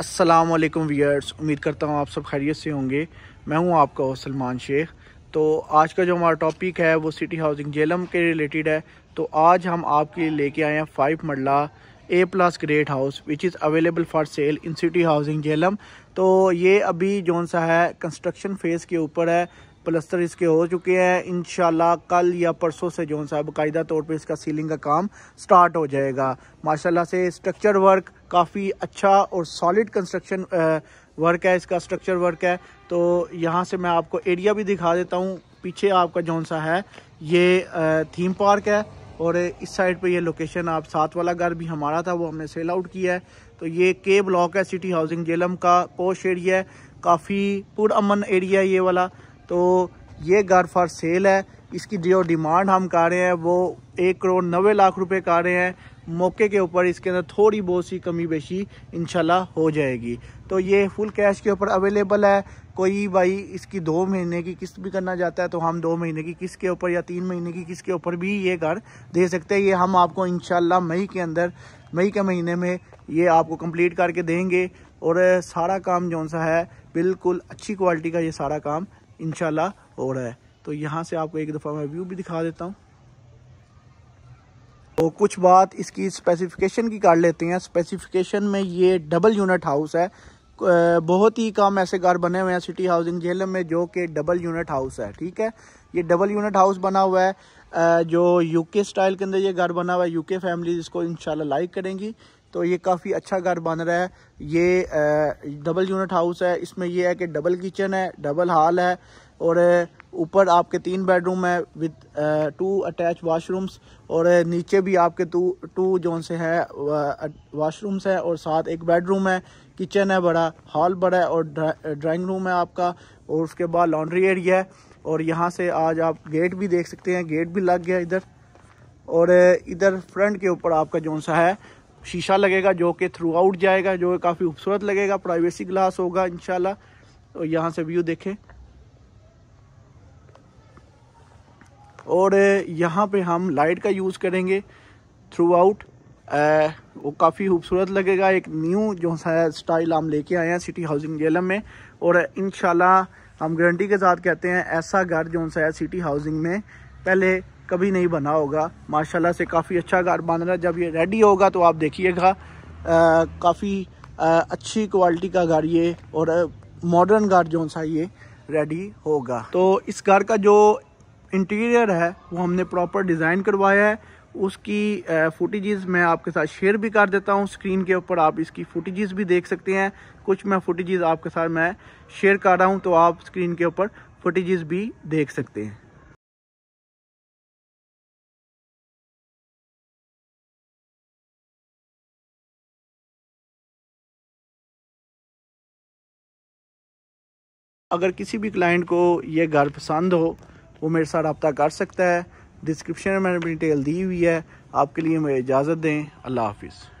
असलकम वालेकुम वीयर्स उम्मीद करता हूँ आप सब खैरियत से होंगे मैं हूँ आपका वो सलमान शेख तो आज का जो हमारा टॉपिक है वो सिटी हाउसिंग जेलम के रिलेटेड है तो आज हम आपके लिए लेके आए हैं five marla A plus great house which is available for sale in city housing Jhelum तो ये अभी जौन सा है कंस्ट्रक्शन फेज़ के ऊपर है प्लस्तर इसके हो चुके हैं इन कल या परसों से जो सा बाकायदा तौर पे इसका सीलिंग का काम स्टार्ट हो जाएगा माशाल्लाह से स्ट्रक्चर वर्क काफ़ी अच्छा और सॉलिड कंस्ट्रक्शन वर्क है इसका स्ट्रक्चर वर्क है तो यहाँ से मैं आपको एरिया भी दिखा देता हूँ पीछे आपका जौन सा है ये थीम पार्क है और इस साइड पे ये लोकेशन आप साथ वाला घर भी हमारा था वो हमने सेल आउट किया है तो ये के ब्लॉक है सिटी हाउसिंग जेलम का पोश एरिया है काफ़ी पुरअमन एरिया है ये वाला तो ये घर फॉर सेल है इसकी जो डिमांड हम कर रहे हैं वो एक करोड़ नबे लाख रुपए का रहे हैं मौके के ऊपर इसके अंदर थोड़ी बहुत सी कमी बेशी इनशाला हो जाएगी तो ये फुल कैश के ऊपर अवेलेबल है कोई भाई इसकी दो महीने की किस्त भी करना चाहता है तो हम दो महीने की किस्त के ऊपर या तीन महीने की किस्त के ऊपर भी ये घर दे सकते हैं ये हम आपको इन मई के अंदर मई के महीने में ये आपको कंप्लीट करके देंगे और सारा काम जो सा है बिल्कुल अच्छी क्वालिटी का ये सारा काम इन हो रहा है तो यहाँ से आपको एक दफ़ा मैं व्यू भी दिखा देता हूँ तो कुछ बात इसकी स्पेसिफिकेशन की कर लेते हैं स्पेसिफिकेशन में ये डबल यूनिट हाउस है बहुत ही कम ऐसे घर बने हुए हैं सिटी हाउसिंग झेलम में जो कि डबल यूनिट हाउस है ठीक है ये डबल यूनिट हाउस बना हुआ है जो यूके स्टाइल के अंदर ये घर बना हुआ है यूके फैमिली इसको इंशाल्लाह लाइक करेंगी तो ये काफ़ी अच्छा घर बन रहा है ये डबल यूनिट हाउस है इसमें ये है कि डबल किचन है डबल हॉल है और ऊपर आपके तीन बेडरूम है विद टू अटैच वाशरूम्स और नीचे भी आपके टू टू जोन से है वाशरूम्स है और साथ एक बेडरूम है किचन है बड़ा हॉल बड़ा है और ड्राइंग रूम है आपका और उसके बाद लॉन्ड्री एरिया है और यहाँ से आज आप गेट भी देख सकते हैं गेट भी लग गया इधर और इधर फ्रंट के ऊपर आपका जोन सा है शीशा लगेगा जो कि थ्रू आउट जाएगा जो काफ़ी खूबसूरत लगेगा प्राइवेसी ग्लास होगा इन और यहाँ से व्यू देखें और यहाँ पे हम लाइट का यूज़ करेंगे थ्रू आउट वो काफ़ी खूबसूरत लगेगा एक न्यू जो सा स्टाइल हम लेके आए हैं सिटी हाउसिंग जेलम में और इन हम गारंटी के साथ कहते हैं ऐसा घर जो सा है सिटी हाउसिंग में पहले कभी नहीं बना होगा माशाल्लाह से काफ़ी अच्छा घर बन रहा है जब ये रेडी होगा तो आप देखिएगा काफ़ी अच्छी क्वालिटी का घर ये और मॉडर्न घर जो सा ये रेडी होगा तो इस घर का जो इंटीरियर है वो हमने प्रॉपर डिज़ाइन करवाया है उसकी फुटेजेस मैं आपके साथ शेयर भी कर देता हूँ स्क्रीन के ऊपर आप इसकी फुटेजेस भी देख सकते हैं कुछ मैं फुटेजेस आपके साथ मैं शेयर कर रहा हूँ तो आप स्क्रीन के ऊपर फुटेजेस भी देख सकते हैं अगर किसी भी क्लाइंट को ये घर पसंद हो वो मेरे साथ रबता कर सकता है डिस्क्रिप्शन में मैंने अपनी डिटेल दी हुई है आपके लिए मुझे इजाज़त दें अल्लाह हाफिज़